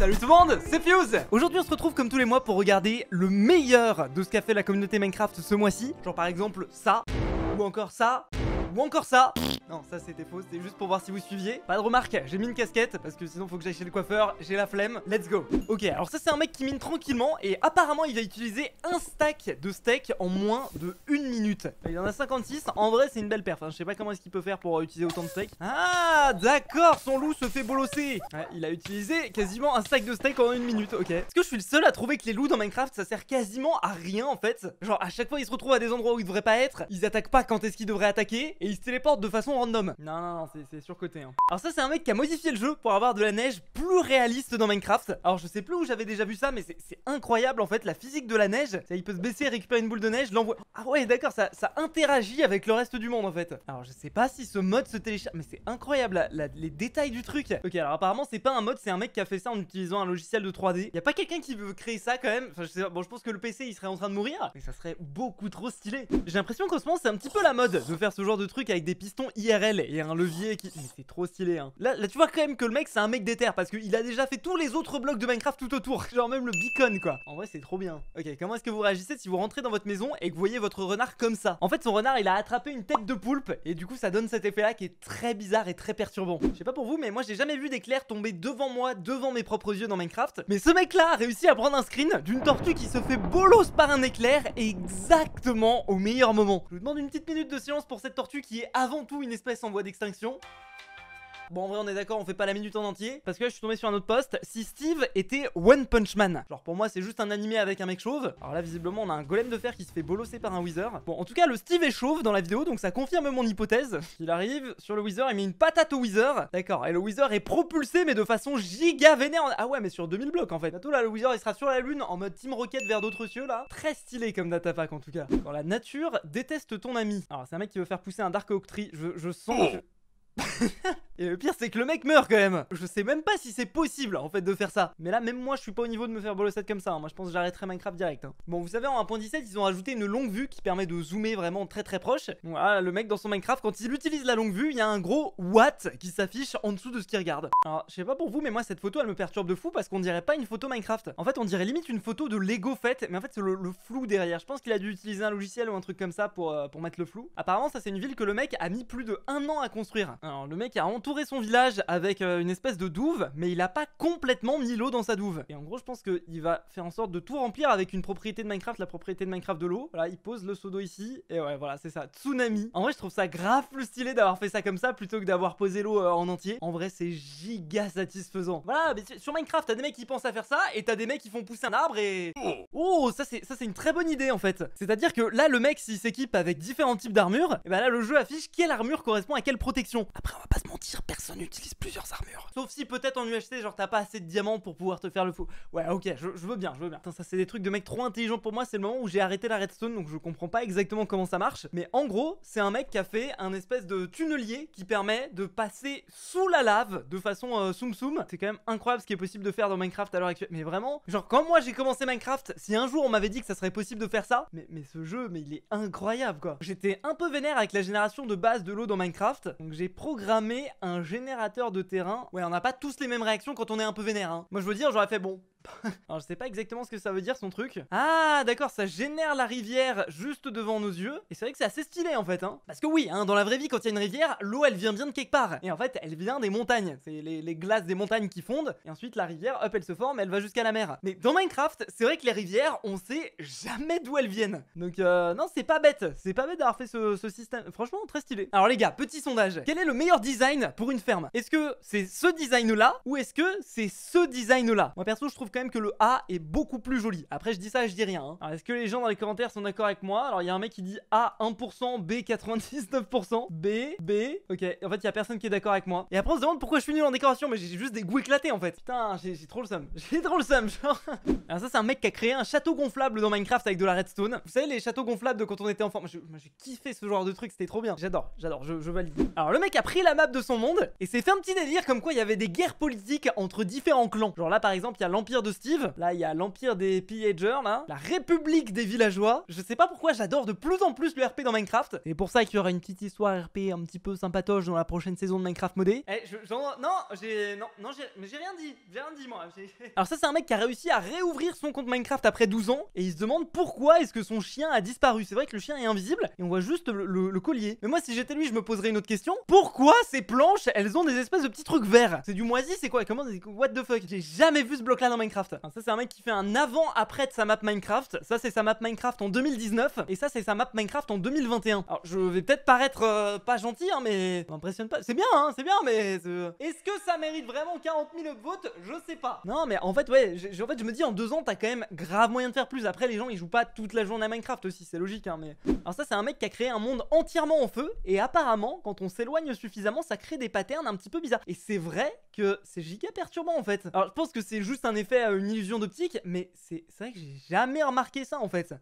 Salut tout le monde, c'est Fuse Aujourd'hui on se retrouve comme tous les mois pour regarder le meilleur de ce qu'a fait la communauté Minecraft ce mois-ci, genre par exemple ça, ou encore ça, ou encore ça Non, ça c'était faux, c'était juste pour voir si vous suiviez. Pas de remarque, j'ai mis une casquette parce que sinon faut que j'aille chez le coiffeur, j'ai la flemme. Let's go Ok, alors ça c'est un mec qui mine tranquillement et apparemment il va utiliser un stack de steak en moins de une minute. Il en a 56, en vrai c'est une belle perf. Hein. Je sais pas comment est-ce qu'il peut faire pour euh, utiliser autant de steak. Ah, d'accord, son loup se fait bolosser Il a utilisé quasiment un stack de steak en une minute, ok. Est-ce que je suis le seul à trouver que les loups dans Minecraft ça sert quasiment à rien en fait Genre à chaque fois ils se retrouvent à des endroits où ils devraient pas être, ils attaquent pas quand est-ce qu'ils devraient attaquer, et il se téléporte de façon random. Non, non, non, c'est surcoté. Hein. Alors ça, c'est un mec qui a modifié le jeu pour avoir de la neige plus réaliste dans Minecraft. Alors je sais plus où j'avais déjà vu ça, mais c'est incroyable en fait, la physique de la neige. Ça, il peut se baisser, récupérer une boule de neige, l'envoie... Ah ouais, d'accord, ça, ça interagit avec le reste du monde en fait. Alors je sais pas si ce mode se télécharge, mais c'est incroyable, les détails du truc. Ok, alors apparemment, c'est pas un mode, c'est un mec qui a fait ça en utilisant un logiciel de 3D. Y a pas quelqu'un qui veut créer ça quand même enfin, je sais pas, Bon, je pense que le PC, il serait en train de mourir, mais ça serait beaucoup trop stylé. J'ai l'impression qu'en ce moment, c'est un petit peu la mode de faire ce genre de truc avec des pistons IRL et un levier qui... c'est trop stylé, hein. Là, tu vois quand même que le mec, c'est un mec d'éther parce qu'il a déjà fait tous les autres blocs de Minecraft tout autour. Genre même le beacon, quoi. En vrai, c'est trop bien. Ok, comment est-ce que vous réagissez si vous rentrez dans votre maison et que vous voyez votre renard comme ça En fait, son renard, il a attrapé une tête de poulpe et du coup, ça donne cet effet-là qui est très bizarre et très perturbant. Je sais pas pour vous, mais moi, j'ai jamais vu d'éclair tomber devant moi, devant mes propres yeux dans Minecraft. Mais ce mec-là a réussi à prendre un screen d'une tortue qui se fait bolos par un éclair exactement au meilleur moment. Je vous demande une petite minute de silence pour cette tortue qui est avant tout une espèce en voie d'extinction Bon, en vrai, on est d'accord, on fait pas la minute en entier. Parce que je suis tombé sur un autre poste. Si Steve était One Punch Man. Genre, pour moi, c'est juste un animé avec un mec chauve. Alors là, visiblement, on a un golem de fer qui se fait bolosser par un Wither. Bon, en tout cas, le Steve est chauve dans la vidéo, donc ça confirme mon hypothèse. Il arrive sur le Wither, il met une patate au Wither. D'accord, et le Wither est propulsé, mais de façon giga vénère. Ah ouais, mais sur 2000 blocs en fait. Bientôt là, le Wither il sera sur la lune en mode Team Rocket vers d'autres cieux là. Très stylé comme datapack en tout cas. Quand la nature déteste ton ami. Alors, c'est un mec qui veut faire pousser un Dark Oak Je, je sens oh et le pire, c'est que le mec meurt quand même. Je sais même pas si c'est possible en fait de faire ça. Mais là, même moi, je suis pas au niveau de me faire bolossette comme ça. Hein. Moi, je pense que j'arrêterai Minecraft direct. Hein. Bon, vous savez, en 1.17, ils ont ajouté une longue vue qui permet de zoomer vraiment très très proche. Voilà, le mec dans son Minecraft, quand il utilise la longue vue, il y a un gros what qui s'affiche en dessous de ce qu'il regarde. Alors, je sais pas pour vous, mais moi, cette photo, elle me perturbe de fou parce qu'on dirait pas une photo Minecraft. En fait, on dirait limite une photo de Lego faite, mais en fait, c'est le, flou derrière. Je pense qu'il a dû utiliser un logiciel ou un truc comme ça pour, euh, pour mettre le flou. Apparemment, ça, c'est une ville que le mec a mis plus de un an à construire le mec a entouré son village avec euh, une espèce de douve, mais il a pas complètement mis l'eau dans sa douve. Et en gros, je pense qu'il va faire en sorte de tout remplir avec une propriété de Minecraft, la propriété de Minecraft de l'eau. Voilà, il pose le seau d'eau ici, et ouais, voilà, c'est ça. Tsunami. En vrai, je trouve ça grave plus stylé d'avoir fait ça comme ça plutôt que d'avoir posé l'eau euh, en entier. En vrai, c'est giga satisfaisant. Voilà, mais sur Minecraft, t'as des mecs qui pensent à faire ça, et t'as des mecs qui font pousser un arbre et... Oh, oh ça c'est une très bonne idée en fait. C'est-à-dire que là, le mec, s'il s'équipe avec différents types d'armures, et eh ben là, le jeu affiche quelle armure correspond à quelle protection. Après, on va pas se mentir, personne n'utilise plusieurs armures. Sauf si peut-être en UHC, genre t'as pas assez de diamants pour pouvoir te faire le fou. Ouais, ok, je, veux bien, je veux bien. Attends, ça c'est des trucs de mecs trop intelligents pour moi. C'est le moment où j'ai arrêté la redstone, donc je comprends pas exactement comment ça marche. Mais en gros, c'est un mec qui a fait un espèce de tunnelier qui permet de passer sous la lave de façon euh, soum soum. C'est quand même incroyable ce qui est possible de faire dans Minecraft à l'heure actuelle. Mais vraiment, genre quand moi j'ai commencé Minecraft, si un jour on m'avait dit que ça serait possible de faire ça, mais, mais ce jeu, mais il est incroyable quoi. J'étais un peu vénère avec la génération de base de l'eau dans Minecraft, donc j'ai programmer un générateur de terrain. Ouais, on n'a pas tous les mêmes réactions quand on est un peu vénère. Hein. Moi, je veux dire, j'aurais fait bon. Alors je sais pas exactement ce que ça veut dire son truc. Ah d'accord, ça génère la rivière juste devant nos yeux. Et c'est vrai que c'est assez stylé en fait. Hein Parce que oui, hein, dans la vraie vie, quand il y a une rivière, l'eau elle vient bien de quelque part. Et en fait, elle vient des montagnes. C'est les, glaces des montagnes qui fondent. Et ensuite la rivière, hop, elle se forme, elle va jusqu'à la mer. Mais dans Minecraft, c'est vrai que les rivières, on sait jamais d'où elles viennent. Donc euh, non, c'est pas bête. C'est pas bête d'avoir fait ce, ce système. Franchement, très stylé. Alors les gars, petit sondage. Quel est le meilleur design pour une ferme Est-ce que c'est ce design là ou est-ce que c'est ce design là Moi perso, je trouve quand même que le A est beaucoup plus joli. Après, je dis ça, je dis rien. Hein. Est-ce que les gens dans les commentaires sont d'accord avec moi Alors, il y a un mec qui dit A 1%, B 99%, B, B. Ok, en fait, il y a personne qui est d'accord avec moi. Et après, on se demande pourquoi je suis nul en décoration, mais j'ai juste des goûts éclatés en fait. Putain, j'ai trop le seum. J'ai trop le seum, genre. Alors, ça, c'est un mec qui a créé un château gonflable dans Minecraft avec de la redstone. Vous savez, les châteaux gonflables de quand on était enfant. Moi, j'ai kiffé ce genre de truc, c'était trop bien. J'adore, j'adore, je, je valide. Alors, le mec a pris la map de son monde et s'est fait un petit délire comme quoi il y avait des guerres politiques entre différents clans. Genre là, par exemple, il y a l'Empire de Steve. Là, il y a l'empire des pillagers, là. La république des villageois. Je sais pas pourquoi j'adore de plus en plus le RP dans Minecraft. Et pour ça qu'il y aura une petite histoire RP un petit peu sympatoche dans la prochaine saison de Minecraft modé. Eh, non, j'ai, non, non, mais j'ai rien dit. J'ai rien dit, moi. Alors ça, c'est un mec qui a réussi à réouvrir son compte Minecraft après 12 ans. Et il se demande pourquoi est-ce que son chien a disparu. C'est vrai que le chien est invisible et on voit juste le, collier. Mais moi, si j'étais lui, je me poserais une autre question. Pourquoi ces planches, elles ont des espèces de petits trucs verts C'est du moisi, c'est quoi Comment What the fuck J'ai jamais vu ce bloc-là dans Minecraft ça, c'est un mec qui fait un avant-après de sa map Minecraft. Ça, c'est sa map Minecraft en 2019. Et ça, c'est sa map Minecraft en 2021. Alors, je vais peut-être paraître euh, pas gentil, hein, mais m'impressionne pas. C'est bien, hein, c'est bien, mais... Euh, est-ce que ça mérite vraiment 40 000 votes Je sais pas. Non, mais en fait, ouais, en fait, je me dis, en deux ans, t'as quand même grave moyen de faire plus. Après, les gens, ils jouent pas toute la journée à Minecraft aussi, c'est logique, hein, mais... Alors ça, c'est un mec qui a créé un monde entièrement en feu, et apparemment, quand on s'éloigne suffisamment, ça crée des patterns un petit peu bizarres. Et c'est vrai que c'est giga perturbant, en fait. Alors, je pense que c'est juste un effet une illusion d'optique, mais c'est vrai que j'ai jamais remarqué ça en fait.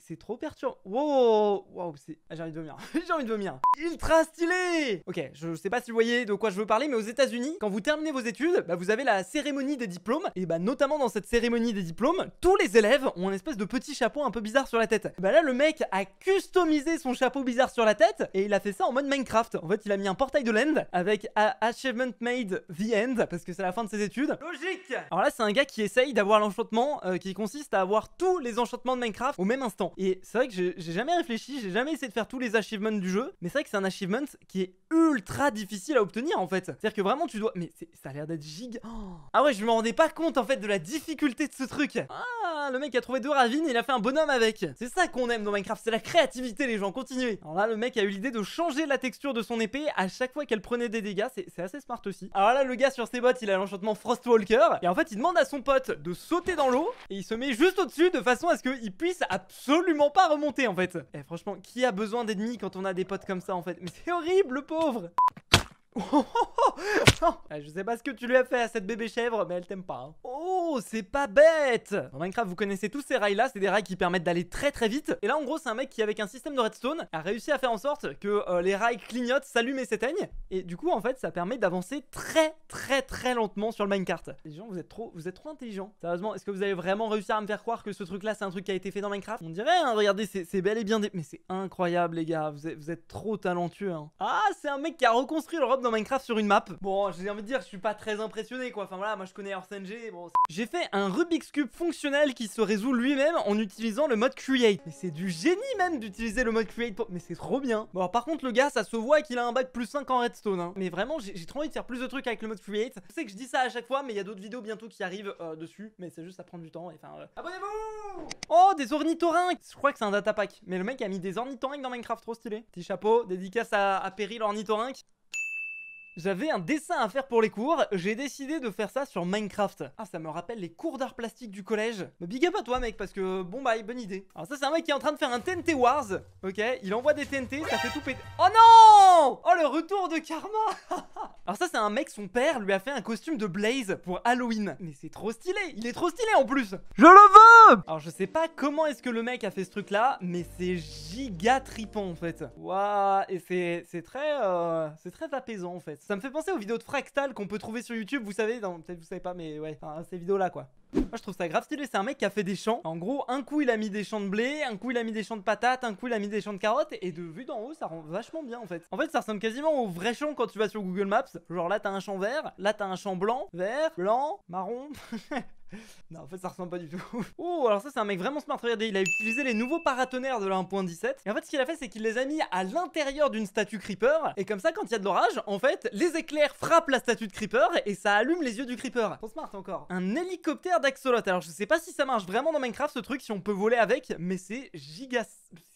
c'est trop perturbant. Wow, waouh j'ai envie de vomir. j'ai envie de vomir. Ultra stylé Ok, je, sais pas si vous voyez de quoi je veux parler, mais aux États-Unis, quand vous terminez vos études, bah, vous avez la cérémonie des diplômes, et bah notamment dans cette cérémonie des diplômes, tous les élèves ont un espèce de petit chapeau un peu bizarre sur la tête. Bah là, le mec a customisé son chapeau bizarre sur la tête, et il a fait ça en mode Minecraft. En fait, il a mis un portail de l'end avec Achievement Made the End, parce que c'est la fin de ses études. Logique Alors là, c'est un gars qui essaye d'avoir l'enchantement euh, qui consiste à avoir tous les enchantements de Minecraft au même instant. Et c'est vrai que j'ai jamais réfléchi, j'ai jamais essayé de faire tous les achievements du jeu, mais c'est vrai que c'est un achievement qui est ultra difficile à obtenir en fait. C'est-à-dire que vraiment tu dois... Mais ça a l'air d'être giga... Oh. Ah ouais, je me rendais pas compte en fait de la difficulté de ce truc. Ah, le mec a trouvé deux ravines et il a fait un bonhomme avec. C'est ça qu'on aime dans Minecraft, c'est la créativité les gens, continuez. Alors là, le mec a eu l'idée de changer la texture de son épée à chaque fois qu'elle prenait des dégâts, c'est assez smart aussi. Alors là, le gars sur ses bottes, il a l'enchantement Frostwalker, et en fait il demande à son de sauter dans l'eau et il se met juste au-dessus de façon à ce qu'il puisse absolument pas remonter en fait. Et eh, franchement, qui a besoin d'ennemis quand on a des potes comme ça en fait Mais c'est horrible le pauvre Ah, je sais pas ce que tu lui as fait à cette bébé chèvre, mais elle t'aime pas. Hein. Oh, c'est pas bête Dans Minecraft, vous connaissez tous ces rails-là, c'est des rails qui permettent d'aller très très vite. Et là, en gros, c'est un mec qui, avec un système de redstone, a réussi à faire en sorte que euh, les rails clignotent, s'allument et s'éteignent. Et du coup, en fait, ça permet d'avancer très très très lentement sur le minecart. Les gens, vous êtes trop, vous êtes trop intelligents. Sérieusement, est-ce que vous allez vraiment réussir à me faire croire que ce truc-là, c'est un truc qui a été fait dans Minecraft On dirait, hein, regardez, c'est bel et bien... Des... Mais c'est incroyable, les gars, vous êtes, vous êtes trop talentueux. Hein. Ah, c'est un mec qui a reconstruit le robe dans Minecraft sur une map. Bon, j'ai envie de dire, je suis pas très impressionné quoi. Enfin voilà, moi je connais Ors bon. J'ai fait un Rubik's Cube fonctionnel qui se résout lui-même en utilisant le mode Create. Mais c'est du génie même d'utiliser le mode Create Mais c'est trop bien. Bon, par contre, le gars, ça se voit qu'il a un bac plus 5 en redstone. Hein. Mais vraiment, j'ai trop envie de faire plus de trucs avec le mode Create. Je sais que je dis ça à chaque fois, mais il y a d'autres vidéos bientôt qui arrivent euh, dessus. Mais c'est juste, ça prend du temps. Et enfin, abonnez-vous Oh, des ornithorynques Je crois que c'est un datapack. Mais le mec a mis des ornithorynques dans Minecraft, trop stylé. Petit chapeau, dédicace à, à Péril ornithorynque. J'avais un dessin à faire pour les cours, j'ai décidé de faire ça sur Minecraft. Ah, ça me rappelle les cours d'art plastique du collège. Mais big up à toi, mec, parce que bon, bye, bah, bonne idée. Alors, ça, c'est un mec qui est en train de faire un TNT Wars. Ok, il envoie des TNT, ça fait tout péter. Oh non Oh, le retour de karma Alors, ça, c'est un mec, son père lui a fait un costume de Blaze pour Halloween. Mais c'est trop stylé, il est trop stylé en plus. Je le veux Alors, je sais pas comment est-ce que le mec a fait ce truc là, mais c'est giga tripant en fait. Waouh, et c'est très, euh, c'est très apaisant en fait. Ça me fait penser aux vidéos de Fractal qu'on peut trouver sur YouTube, vous savez, peut-être vous savez pas, mais ouais, enfin, ces vidéos-là, quoi. Moi je trouve ça grave stylé, c'est un mec qui a fait des champs. En gros, un coup il a mis des champs de blé, un coup il a mis des champs de patates, un coup il a mis des champs de carottes, et de vue d'en haut ça rend vachement bien en fait. En fait ça ressemble quasiment au vrai champ quand tu vas sur Google Maps. Genre là t'as un champ vert, là t'as un champ blanc, vert, blanc, marron. non, en fait, ça ressemble pas du tout. oh, alors ça, c'est un mec vraiment smart. Regardez, il a utilisé les nouveaux paratonnerres de la 1.17. Et en fait, ce qu'il a fait, c'est qu'il les a mis à l'intérieur d'une statue creeper. Et comme ça, quand il y a de l'orage, en fait, les éclairs frappent la statue de creeper et ça allume les yeux du creeper. Trop smart encore. Un hélicoptère d'Axolot. Alors, je sais pas si ça marche vraiment dans Minecraft ce truc, si on peut voler avec, mais c'est gigas.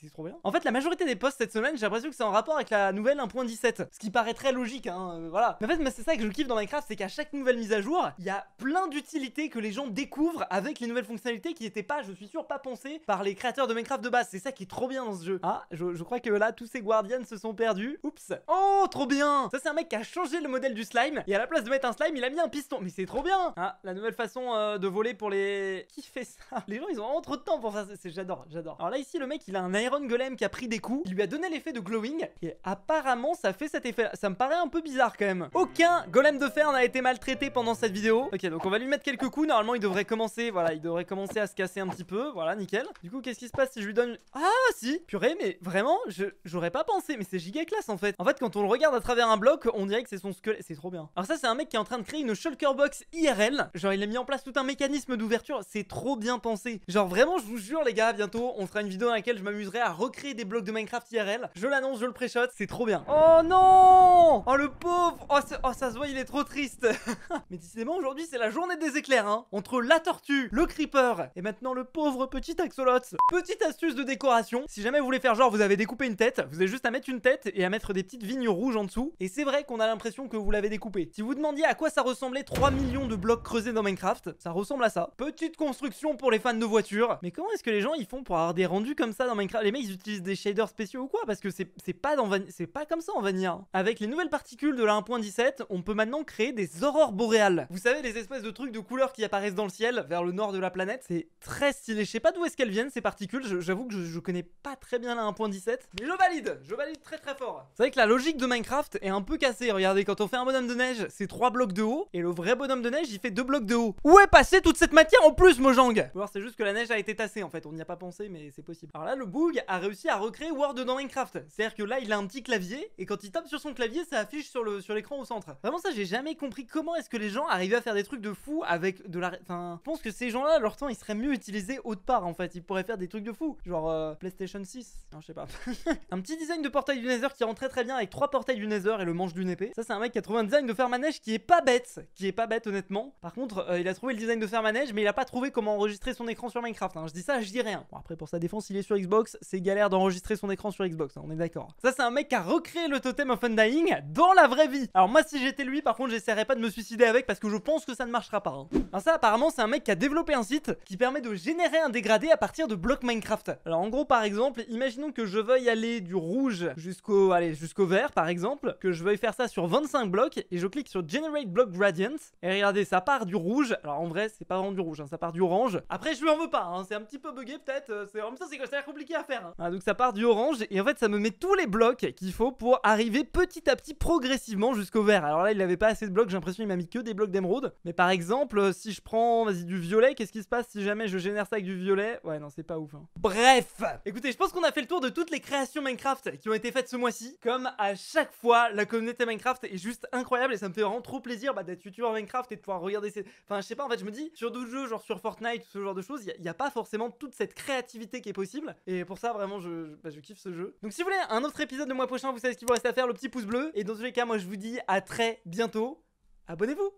C'est trop bien. En fait, la majorité des posts cette semaine, j'ai l'impression que c'est en rapport avec la nouvelle 1.17. Ce qui paraît très logique, hein, euh, voilà. Mais en fait, c'est ça que je kiffe dans Minecraft, c'est qu'à chaque nouvelle mise à jour, il y a plein d'utilités que les gens découvre avec les nouvelles fonctionnalités qui n'étaient pas, je suis sûr, pas pensées par les créateurs de Minecraft de base. C'est ça qui est trop bien dans ce jeu. Ah, je, crois que là, tous ces guardians se sont perdus. Oups. Oh, trop bien Ça, c'est un mec qui a changé le modèle du slime. Et à la place de mettre un slime, il a mis un piston. Mais c'est trop bien Ah, la nouvelle façon euh, de voler pour les... Qui fait ça Les gens, ils ont vraiment trop de temps pour faire ça. J'adore, j'adore. Alors là, ici, le mec, il a un Iron Golem qui a pris des coups. Il lui a donné l'effet de glowing. Et apparemment, ça fait cet effet-là. Ça me paraît un peu bizarre quand même. Aucun golem de fer n'a été maltraité pendant cette vidéo. Ok, donc on va lui mettre quelques coups. Normalement, il devrait commencer, voilà, il devrait commencer à se casser un petit peu, voilà, nickel. Du coup, qu'est-ce qui se passe si je lui donne... Ah si, purée, mais vraiment, j'aurais pas pensé, mais c'est giga classe en fait. En fait, quand on le regarde à travers un bloc, on dirait que c'est son squelette, c'est trop bien. Alors ça, c'est un mec qui est en train de créer une shulker box IRL, genre il a mis en place tout un mécanisme d'ouverture, c'est trop bien pensé. Genre vraiment, je vous jure les gars, bientôt, on fera une vidéo dans laquelle je m'amuserai à recréer des blocs de Minecraft IRL. Je l'annonce, je le préchote c'est trop bien. Oh non Oh le pauvre oh, oh, ça se voit, il est trop triste. mais décidément, aujourd'hui, c'est la journée des éclairs, hein entre la tortue, le creeper et maintenant le pauvre petit axolot. Petite astuce de décoration, si jamais vous voulez faire genre vous avez découpé une tête, vous avez juste à mettre une tête et à mettre des petites vignes rouges en dessous. Et c'est vrai qu'on a l'impression que vous l'avez découpé. Si vous demandiez à quoi ça ressemblait 3 millions de blocs creusés dans Minecraft, ça ressemble à ça. Petite construction pour les fans de voitures. Mais comment est-ce que les gens ils font pour avoir des rendus comme ça dans Minecraft Les mecs ils utilisent des shaders spéciaux ou quoi Parce que c'est pas dans c'est pas comme ça en Vanilla. Avec les nouvelles particules de la 1.17, on peut maintenant créer des aurores boréales. Vous savez les espèces de trucs de couleurs qui apparaissent dans le ciel vers le nord de la planète. C'est très stylé. Je sais pas d'où est-ce qu'elles viennent ces particules. J'avoue que je, je, connais pas très bien la 1.17. Mais je valide. Je valide très très fort. C'est vrai que la logique de Minecraft est un peu cassée. Regardez, quand on fait un bonhomme de neige, c'est trois blocs de haut. Et le vrai bonhomme de neige, il fait deux blocs de haut. Où est passée toute cette matière en plus, Mojang alors c'est juste que la neige a été tassée en fait. On n'y a pas pensé, mais c'est possible. Alors là, le bug a réussi à recréer Word dans Minecraft. C'est-à-dire que là, il a un petit clavier. Et quand il tape sur son clavier, ça affiche sur l'écran sur au centre. Vraiment, ça, j'ai jamais compris comment est-ce que les gens arrivaient à faire des trucs de fou avec de la Enfin, je pense que ces gens-là, leur temps, ils seraient mieux utilisés autre part en fait. Ils pourraient faire des trucs de fou. Genre euh, PlayStation 6. je sais pas. un petit design de portail du Nether qui rentre très très bien avec trois portails du Nether et le manche d'une épée. Ça, c'est un mec qui a trouvé un design de fer manège qui est pas bête. Qui est pas bête, honnêtement. Par contre, euh, il a trouvé le design de fer manège, mais il a pas trouvé comment enregistrer son écran sur Minecraft. Hein. Je dis ça, je dis rien. Bon, après, pour sa défense, il est sur Xbox. C'est galère d'enregistrer son écran sur Xbox. Hein, on est d'accord. Ça, c'est un mec qui a recréé le totem of Undying dans la vraie vie. Alors, moi, si j'étais lui, par contre, j'essaierais pas de me suicider avec parce que je pense que ça ne marchera pas. Hein. Ben, ça, c'est un mec qui a développé un site qui permet de générer un dégradé à partir de blocs Minecraft. Alors en gros par exemple, imaginons que je veuille aller du rouge jusqu'au jusqu'au vert par exemple, que je veuille faire ça sur 25 blocs et je clique sur Generate Block Gradient et regardez ça part du rouge. Alors en vrai c'est pas vraiment du rouge, hein, ça part du orange. Après je lui en veux pas, hein, c'est un petit peu buggé peut-être, euh, c'est c'est compliqué à faire. Hein. donc ça part du orange et en fait ça me met tous les blocs qu'il faut pour arriver petit à petit progressivement jusqu'au vert. Alors là il avait pas assez de blocs, j'ai l'impression il m'a mis que des blocs d'émeraude. Mais par exemple euh, si je prends vas-y, du violet. Qu'est-ce qui se passe si jamais je génère ça avec du violet Ouais, non, c'est pas ouf. Hein. Bref Écoutez, je pense qu'on a fait le tour de toutes les créations Minecraft qui ont été faites ce mois-ci. Comme à chaque fois, la communauté Minecraft est juste incroyable et ça me fait vraiment trop plaisir bah, d'être youtubeur Minecraft et de pouvoir regarder ces... Enfin, je sais pas, en fait, je me dis, sur d'autres jeux, genre sur Fortnite, ce genre de choses, il n'y a, pas forcément toute cette créativité qui est possible. Et pour ça, vraiment, je, bah, je kiffe ce jeu. Donc si vous voulez un autre épisode le mois prochain, vous savez ce qu'il vous reste à faire, le petit pouce bleu. Et dans tous les cas, moi, je vous dis à très bientôt. Abonnez-vous